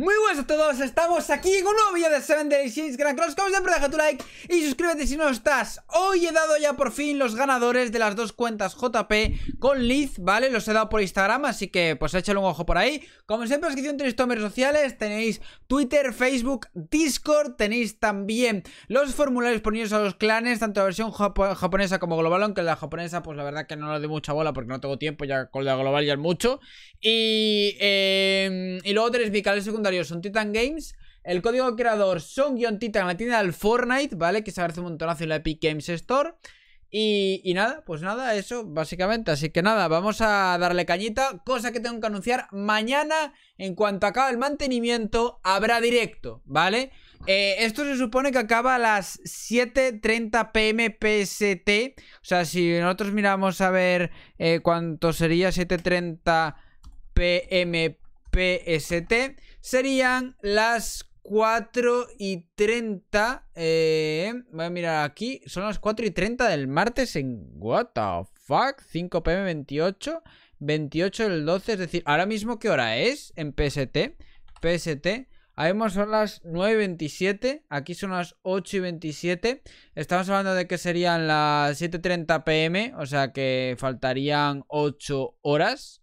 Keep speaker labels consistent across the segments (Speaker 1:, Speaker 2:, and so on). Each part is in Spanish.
Speaker 1: Muy buenas a todos, estamos aquí con un nuevo de 7 Days Grand Cross Como siempre deja tu like y suscríbete si no estás Hoy he dado ya por fin los ganadores de las dos cuentas JP con Liz, ¿vale? Los he dado por Instagram, así que pues échale un ojo por ahí Como siempre en la descripción tenéis mis redes sociales Tenéis Twitter, Facebook, Discord Tenéis también los formularios ponidos a los clanes Tanto la versión japonesa como global Aunque la japonesa pues la verdad que no la doy mucha bola porque no tengo tiempo Ya con la global ya es mucho Y, eh, y luego tenéis mi canal segundo son Titan Games. El código creador son-titan la tienda del Fortnite, ¿vale? Que se agradece un montonazo en la Epic Games Store. Y, nada, pues nada, eso básicamente. Así que nada, vamos a darle cañita. Cosa que tengo que anunciar mañana, en cuanto acabe el mantenimiento, habrá directo, ¿vale? Eh, esto se supone que acaba a las 7.30 pm PST. O sea, si nosotros miramos a ver eh, cuánto sería 7.30 pm PST. Serían las 4 y 30. Eh, voy a mirar aquí. Son las 4 y 30 del martes en. WTF fuck? 5 pm 28. 28 del 12. Es decir, ahora mismo, ¿qué hora es? En PST. PST. Ahí son las 9 y 27. Aquí son las 8 y 27. Estamos hablando de que serían las 7:30 pm. O sea que faltarían 8 horas.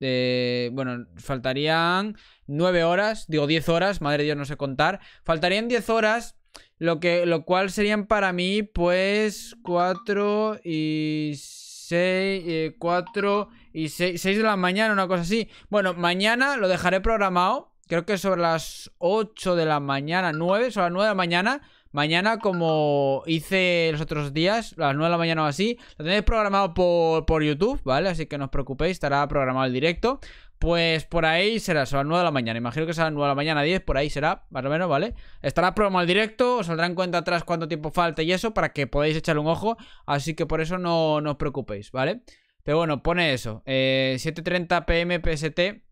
Speaker 1: Eh, bueno, faltarían 9 horas, digo 10 horas, madre de Dios, no sé contar. Faltarían 10 horas, lo, que, lo cual serían para mí, pues, 4 y 6, 4 eh, y 6, 6 de la mañana, una cosa así. Bueno, mañana lo dejaré programado, creo que sobre las 8 de la mañana, 9, sobre las 9 de la mañana Mañana, como hice los otros días, a las 9 de la mañana o así, lo tenéis programado por, YouTube, ¿vale? Así que no os preocupéis, estará programado el directo. Pues por ahí será, a las 9 de la mañana. Imagino que será a las 9 de la mañana, 10, por ahí será, más o menos, ¿vale? Estará programado el directo, os en cuenta atrás cuánto tiempo falta y eso, para que podáis echarle un ojo. Así que por eso no, no os preocupéis, ¿vale? Pero bueno, pone eso. 7.30 pm PST.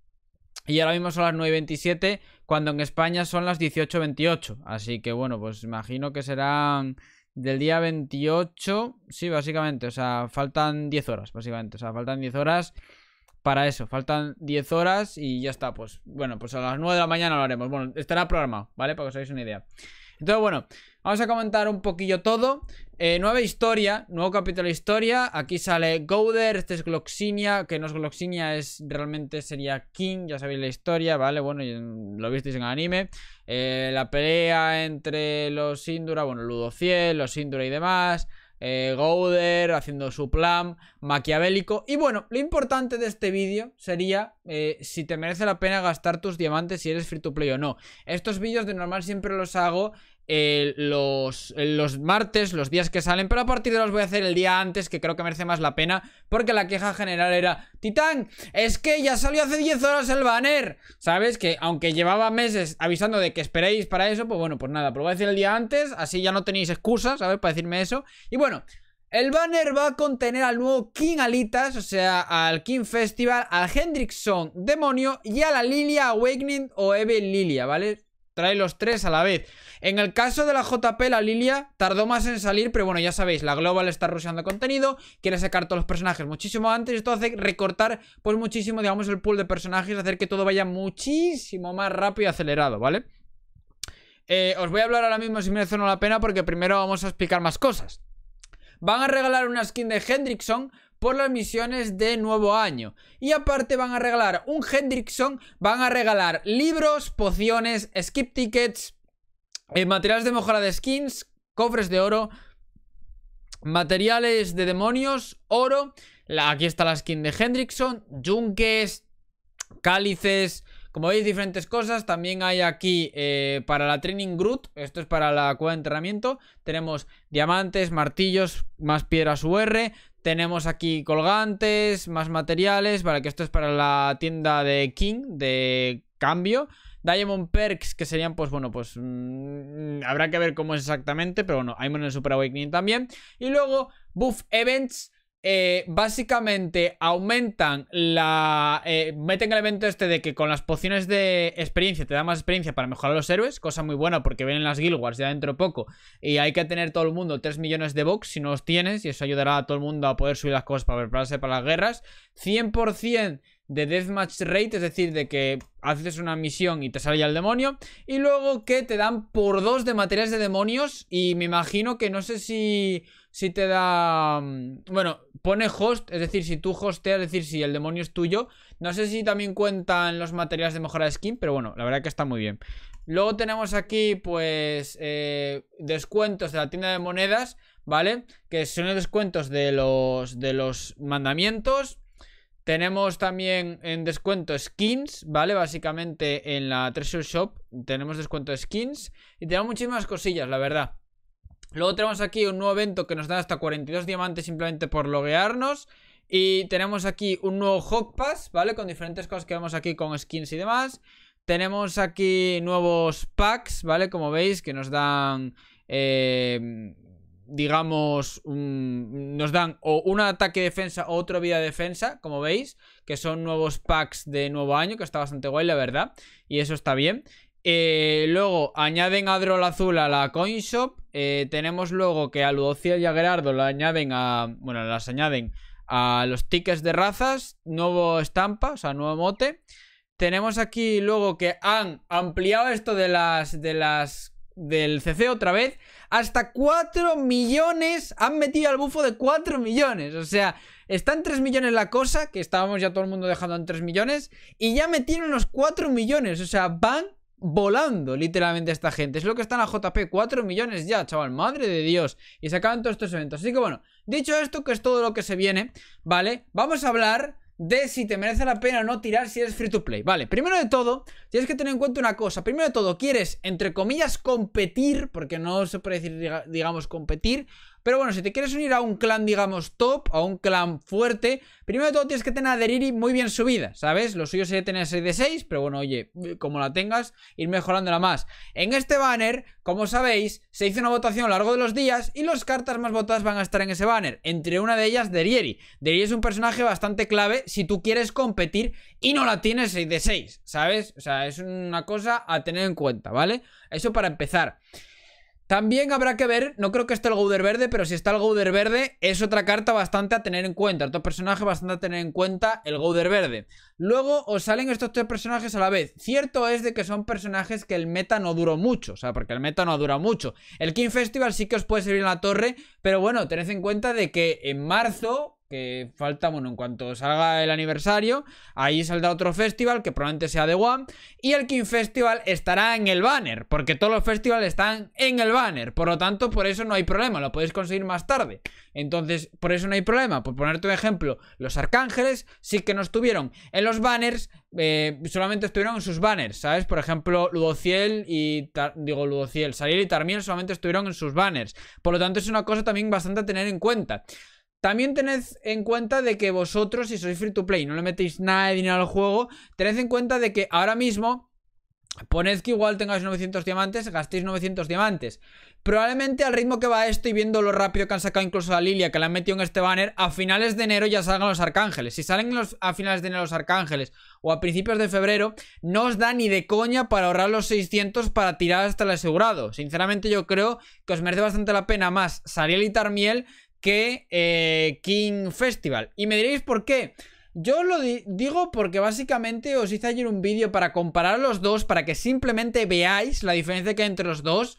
Speaker 1: Y ahora mismo son las 9.27 cuando en España son las 18.28 Así que bueno, pues imagino que serán del día 28, sí, básicamente, o sea, faltan 10 horas, básicamente, o sea, faltan 10 horas para eso, faltan 10 horas y ya está, pues bueno, pues a las 9 de la mañana lo haremos, bueno, estará programado, ¿vale? Para que os hagáis una idea. Entonces, bueno, vamos a comentar un poquillo todo. Eh, nueva historia, nuevo capítulo de historia. Aquí sale Gouder, este es Gloxinia, que no es Gloxinia, es realmente sería King, ya sabéis la historia, ¿vale? Bueno, lo visteis en el anime. Eh, la pelea entre los Sindura, bueno, Ludociel, los Sindura y demás eh, haciendo su plan maquiavélico. Y bueno, lo importante de este vídeo sería eh, si te merece la pena gastar tus diamantes si eres free to play o no. Estos vídeos de normal siempre los hago eh, los, eh, los, martes, los días que salen, pero a partir de los voy a hacer el día antes, que creo que merece más la pena, porque la queja general era, Titán, es que ya salió hace 10 horas el banner, ¿sabes? Que aunque llevaba meses avisando de que esperéis para eso, pues bueno, pues nada, pero pues voy a decir el día antes, así ya no tenéis excusas, ¿sabes? Para decirme eso. Y bueno, el banner va a contener al nuevo King Alitas, o sea, al King Festival, al Hendrickson Demonio y a la Lilia Awakening o Eve Lilia, ¿vale? Trae los tres a la vez. En el caso de la JP, la Lilia tardó más en salir, pero bueno, ya sabéis, la Global está rusheando contenido, quiere sacar todos los personajes muchísimo antes, y esto hace recortar pues muchísimo, digamos, el pool de personajes, hacer que todo vaya muchísimo más rápido y acelerado, ¿vale? Eh, os voy a hablar ahora mismo si merece o no la pena, porque primero vamos a explicar más cosas. Van a regalar una skin de Hendrickson, por las misiones de nuevo año. Y aparte van a regalar un Hendrickson, van a regalar libros, pociones, skip tickets, eh, materiales de mejora de skins, cofres de oro, materiales de demonios, oro. aquí está la skin de Hendrickson, yunques, cálices, como veis, diferentes cosas. También hay aquí eh, para la Training group... Esto es para la cueva de entrenamiento... Tenemos diamantes, martillos, más piedras UR. Tenemos aquí colgantes, más materiales, vale, que esto es para la tienda de King, de cambio. Diamond Perks, que serían, pues bueno, pues mm, habrá que ver cómo es exactamente, pero bueno, hay en el Super Awakening también. Y luego, Buff Events, eh, básicamente aumentan la... Eh, meten el evento este de que con las pociones de experiencia te da más experiencia para mejorar los héroes, cosa muy buena porque vienen las Guild Wars ya dentro poco y hay que tener todo el mundo 3 millones de box si no los tienes y eso ayudará a todo el mundo a poder subir las cosas para prepararse para las guerras. 100% de deathmatch rate, es decir, de que haces una misión y te sale ya el demonio, y luego que te dan por dos de materiales de demonios, y me imagino que no sé si si te da... Mm, bueno, pone host, es decir, si tú hosteas, es decir, si el demonio es tuyo. No sé si también cuentan los materiales de mejora de skin, pero bueno, la verdad que está muy bien. Luego tenemos aquí, pues, eh, descuentos de la tienda de monedas, ¿vale? Que son los descuentos de los, de los mandamientos. Tenemos también en descuento skins, ¿vale? Básicamente en la Treasure Shop tenemos descuento skins. Y tenemos muchísimas cosillas, la verdad. Luego tenemos aquí un nuevo evento que nos da hasta 42 diamantes simplemente por loguearnos. Y tenemos aquí un nuevo hog Pass, ¿vale? Con diferentes cosas que vemos aquí con skins y demás. Tenemos aquí nuevos packs, ¿vale? Como veis, que nos dan... Eh, digamos, nos dan o un ataque defensa o otro vida defensa, como veis, que son nuevos packs de nuevo año, que está bastante guay, la verdad, y eso está bien. Eh, luego añaden a Droll Azul a la Coinshop. Eh, tenemos luego que a Ludociel y a Gerardo la añaden a. Bueno, las añaden a los tickets de razas. Nuevo estampa, o sea, nuevo mote. Tenemos aquí luego que han ampliado esto de las. de las. del CC otra vez. Hasta 4 millones. Han metido al bufo de 4 millones. O sea, Está en 3 millones la cosa, que estábamos ya todo el mundo dejando en 3 millones, y ya metieron unos 4 millones. O sea, van volando literalmente esta gente. Es lo que están a JP, 4 millones ya, chaval, madre de Dios. Y se acaban todos estos eventos. Así que bueno, dicho esto, que es todo lo que se viene, ¿vale? Vamos a hablar de si te merece la pena no tirar si eres free to play. Vale, primero de todo, tienes que tener en cuenta una cosa. Primero de todo, quieres, entre comillas, competir, porque no se puede decir, digamos, competir, pero bueno, si te quieres unir a un clan, digamos, top, a un clan fuerte, primero de todo tienes que tener a Deriri muy bien subida, ¿sabes? Lo suyo sería tener 6 de 6, pero bueno, oye, como la tengas, ir mejorándola más. En este banner, como sabéis, se hizo una votación a lo largo de los días y las cartas más votadas van a estar en ese banner, entre una de ellas Deriri. Deriri es un personaje bastante clave si tú quieres competir y no la tienes 6 de 6, ¿sabes? O sea, es una cosa a tener en cuenta, ¿vale? Eso para empezar. También habrá que ver, no creo que esté el Gouder verde, pero si está el Gouder verde es otra carta bastante a tener en cuenta, otro personaje bastante a tener en cuenta el Gouder verde. Luego os salen estos tres personajes a la vez. Cierto es de que son personajes que el meta no duró mucho, o sea, porque el meta no dura mucho. El King Festival sí que os puede servir en la torre, pero bueno, tened en cuenta de que en marzo que falta, bueno, en cuanto salga el aniversario, ahí saldrá otro festival que probablemente sea de One. Y el King Festival estará en el banner, porque todos los festivales están en el banner. Por lo tanto, por eso no hay problema, lo podéis conseguir más tarde. Entonces, por eso no hay problema. Por ponerte un ejemplo, los Arcángeles sí que no estuvieron en los banners, eh, solamente estuvieron en sus banners, ¿sabes? Por ejemplo, Ludociel y. digo, Ludociel, Salir y Tarmiel solamente estuvieron en sus banners. Por lo tanto, es una cosa también bastante a tener en cuenta. También tened en cuenta de que vosotros, si sois free to play y no le metéis nada de dinero al juego, tened en cuenta de que ahora mismo Poned que igual tengáis 900 diamantes, gastéis 900 diamantes. Probablemente al ritmo que va esto y viendo lo rápido que han sacado incluso a Lilia, que la han metido en este banner, a finales de enero ya salgan los arcángeles. Si salen los, a finales de enero los arcángeles o a principios de febrero, no os da ni de coña para ahorrar los 600 para tirar hasta el asegurado. Sinceramente yo creo que os merece bastante la pena más salir a litar miel que eh, King Festival. Y me diréis por qué. Yo lo digo porque básicamente os hice ayer un vídeo para comparar los dos, para que simplemente veáis la diferencia que hay entre los dos.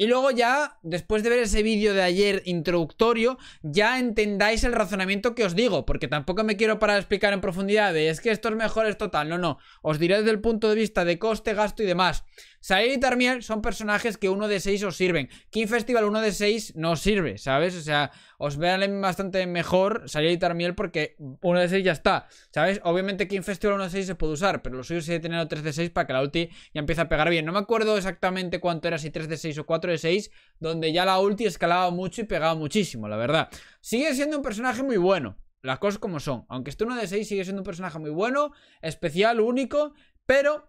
Speaker 1: Y luego ya, después de ver ese vídeo de ayer introductorio, ya entendáis el razonamiento que os digo, porque tampoco me quiero parar a explicar en profundidad de es que esto es mejor, es total, no, no, os diré desde el punto de vista de coste, gasto y demás. Salir y Tarmiel son personajes que uno de 6 os sirven, King Festival uno de 6 no os sirve, ¿sabes? O sea, os verán bastante mejor Salir y Tarmiel porque uno de seis ya está, ¿sabes? Obviamente King Festival uno de 6 se puede usar, pero lo suyo sería tener 3 de 6 para que la ulti ya empiece a pegar bien. No me acuerdo exactamente cuánto era, si 3 de 6 o 4 de 6, donde ya la ulti escalaba mucho y pegaba muchísimo, la verdad. Sigue siendo un personaje muy bueno, las cosas como son. Aunque este 1 de 6, sigue siendo un personaje muy bueno, especial, único, pero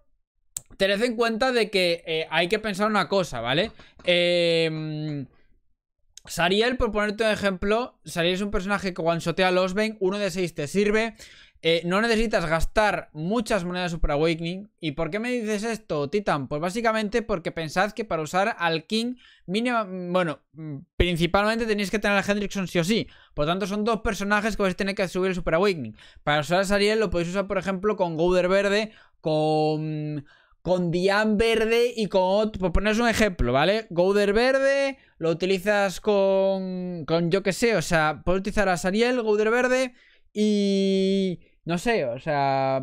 Speaker 1: tened en cuenta de que eh, hay que pensar una cosa, ¿vale? Em, Sariel, por ponerte un ejemplo, Sariel es un personaje que cuando shotea a los 1 de 6 te sirve, eh, no necesitas gastar muchas monedas de Super Awakening. ¿Y por qué me dices esto, Titan? Pues básicamente porque pensad que para usar al King, bueno, mm, principalmente tenéis que tener a Hendrickson sí o sí. Por lo tanto, son dos personajes que vais a tener que subir el Super Awakening. Para usar a Sariel lo podéis usar, por ejemplo, con Gouder Verde, con con Dian verde y con Por poneros un ejemplo, ¿vale? Gouder verde, lo utilizas con. con yo que sé, o sea, puedes utilizar a Sariel, Gouder verde y. No sé, o sea.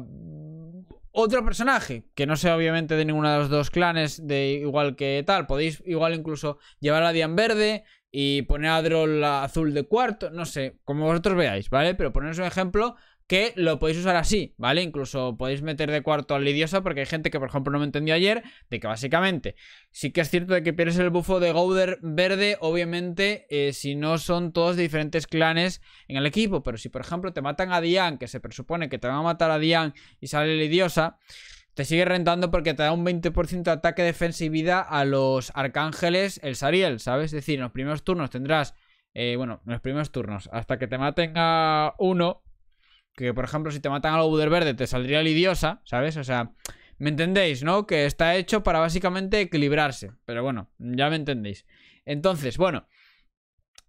Speaker 1: Otro personaje, que no sea obviamente de ninguno de los dos clanes, de igual que tal. Podéis igual incluso llevar a Dian verde y poner a Droll azul de cuarto, no sé, como vosotros veáis, ¿vale? Pero poneros un ejemplo que lo podéis usar así, ¿vale? Incluso podéis meter de cuarto al Lidiosa porque hay gente que, por ejemplo, no me entendió ayer, de que básicamente sí que es cierto de que pierdes el bufo de Gouder verde, obviamente, eh, si no son todos de diferentes clanes en el equipo, pero si, por ejemplo, te matan a Dian, que se presupone que te van a matar a Dian y sale el te sigue rentando porque te da un 20% de ataque vida a los arcángeles el Sariel, ¿sabes? Es decir, en los primeros turnos tendrás... Eh, bueno, en los primeros turnos, hasta que te maten a uno, que, por ejemplo, si te matan al Buder Verde, te saldría Lidiosa, ¿sabes? O sea, ¿me entendéis, no? Que está hecho para básicamente equilibrarse. Pero bueno, ya me entendéis. Entonces, bueno,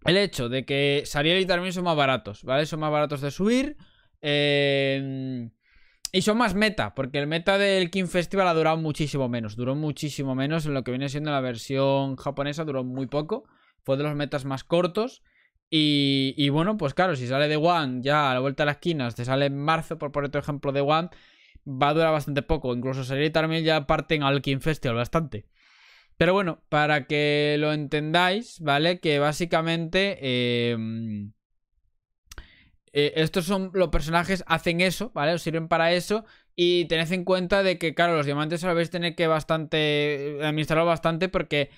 Speaker 1: el hecho de que Sariel y Tarmin son más baratos, ¿vale? Son más baratos de subir. Eh, y son más meta, porque el meta del King Festival ha durado muchísimo menos. Duró muchísimo menos en lo que viene siendo la versión japonesa, duró muy poco. Fue de los metas más cortos. Y, bueno, pues claro, si sale de One ya a la vuelta de las esquinas, te sale en marzo, por poner tu ejemplo, de One, va a durar bastante poco. Incluso salir también ya parten al King Festival bastante. Pero bueno, para que lo entendáis, ¿vale? Que básicamente em, eh, estos son los personajes, hacen eso, ¿vale? Os sirven para eso. Y tened en cuenta de que, claro, los diamantes a la vez tener que bastante. Eh, administrarlo bastante porque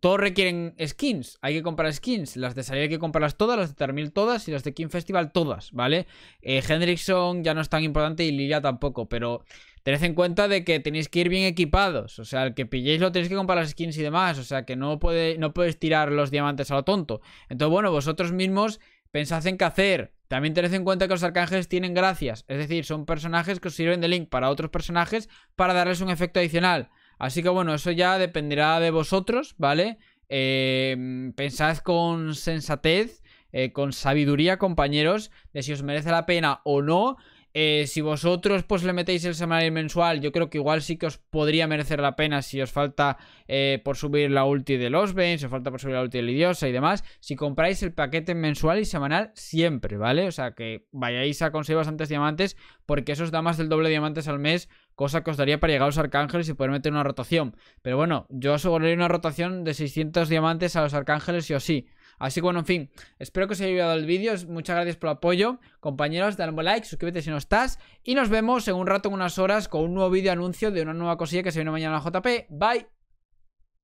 Speaker 1: todos requieren skins. Hay que comprar skins. Las de salir hay que comprarlas todas, las de Termil todas y las de King Festival todas, ¿vale? Eh, Hendrickson ya no es tan importante y Lilia tampoco, pero tened en cuenta de que tenéis que ir bien equipados. O sea, el que pilléis lo tenéis que comprar las skins y demás. O sea, que no, puede, no puedes tirar los diamantes a lo tonto. Entonces, bueno, vosotros mismos pensad en qué hacer. También tened en cuenta que los arcángeles tienen gracias. Es decir, son personajes que os sirven de link para otros personajes para darles un efecto adicional. Así que bueno, eso ya dependerá de vosotros, ¿vale? Eh, pensad con sensatez, eh, con sabiduría, compañeros, de si os merece la pena o no. Eh, si vosotros pues le metéis el semanal mensual, yo creo que igual sí que os podría merecer la pena si os falta eh, por subir la ulti de los Bane, si os falta por subir la ulti de Lidiosa y demás. Si compráis el paquete mensual y semanal siempre, ¿vale? O sea que vayáis a conseguir bastantes diamantes porque eso os da más del doble de diamantes al mes, cosa que os daría para llegar a los arcángeles y poder meter una rotación. Pero bueno, yo aseguraría una rotación de 600 diamantes a los arcángeles sí o sí. Así que bueno, en fin, espero que os haya ayudado el vídeo. Muchas gracias por el apoyo. Compañeros, dale un like, suscríbete si no estás. Y nos vemos en un rato, en unas horas, con un nuevo vídeo anuncio de una nueva cosilla que se viene mañana en la JP. Bye.